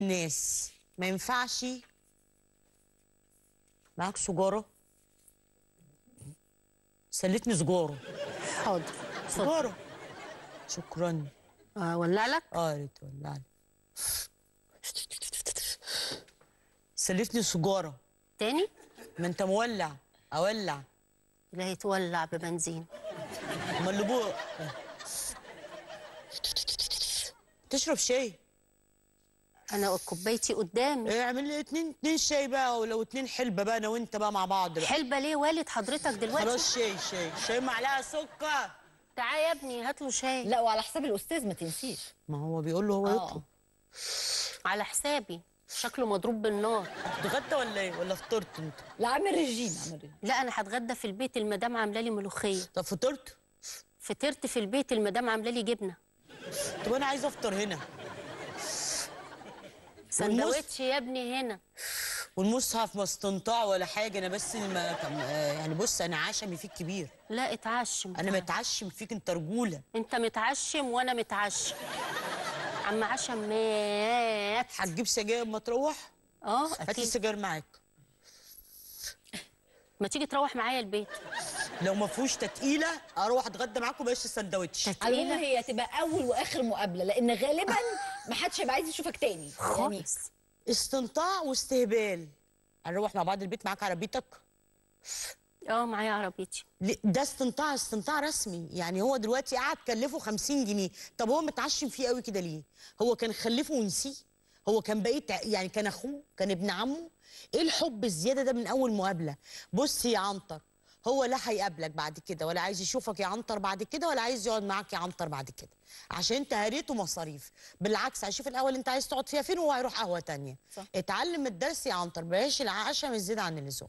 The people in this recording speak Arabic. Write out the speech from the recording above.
ناس ما ينفعش معاك سجاره سلتني سجاره حاضر سجاره شكرا اولع لك اه يا ريت ولع لك سلتني سجاره تاني ما انت مولع اولع لا يتولع ببنزين امال اللي تشرب شاي انا كوبايتي قدامي إيه، اعمل لي اتنين اتنين شاي بقى ولو اتنين حلبه بقى انا وانت بقى مع بعض بقى حلبه ليه والد حضرتك دلوقتي خلاص شاي شاي شاي معلقه سكر تعالى يا ابني هات له شاي لا وعلى حساب الاستاذ ما تنسيش ما هو بيقول له هو يطلب آه. على حسابي شكله مضروب بالنار اتغدى ولا ايه ولا فطرت انت لا عامل ريجيم عامل لا انا هتغدى في البيت المدام عامله لي ملوخيه طب فطرت فطرت في البيت المدام عامله لي جبنه طب انا عايزه افطر هنا سندوتش يا ابني هنا والمصحف ما استنطاع ولا حاجه انا بس ما يعني بص انا عشمي فيك كبير لا اتعشم انا متعشم فيك انت رجوله انت متعشم وانا متعشم عم عشم مات هتجيب سجاير ما تروح اه هاتي السجاير معاك ما تيجي تروح معايا البيت لو ما فيهوش تتقيله اروح اتغدى معاكم بلاش السندوتش على العموم هي تبقى اول واخر مقابله لان غالبا ما حدش هيبقى عايز يشوفك تاني خالص يعني استمتاع واستهبال هنروح مع بعض البيت معاك عربيتك اه معايا عربيتي ده استمتاع استمتاع رسمي يعني هو دلوقتي قعد كلفه 50 جنيه طب هو متعشم فيه قوي كده ليه هو كان خلفه ونسيه هو كان بقيت يعني كان اخوه كان ابن عمه ايه الحب الزياده ده من اول مقابله بصي يا عنتر هو لا هيقابلك بعد كده ولا عايز يشوفك يا عنتر بعد كده ولا عايز يقعد معاك يا عنتر بعد كده عشان انت هريته مصاريف بالعكس هيشوف الاول انت عايز تقعد فيها فين وهو هيروح قهوه ثانيه اتعلم الدرس يا عنتر بلاش العشم يزيد عن اللزوم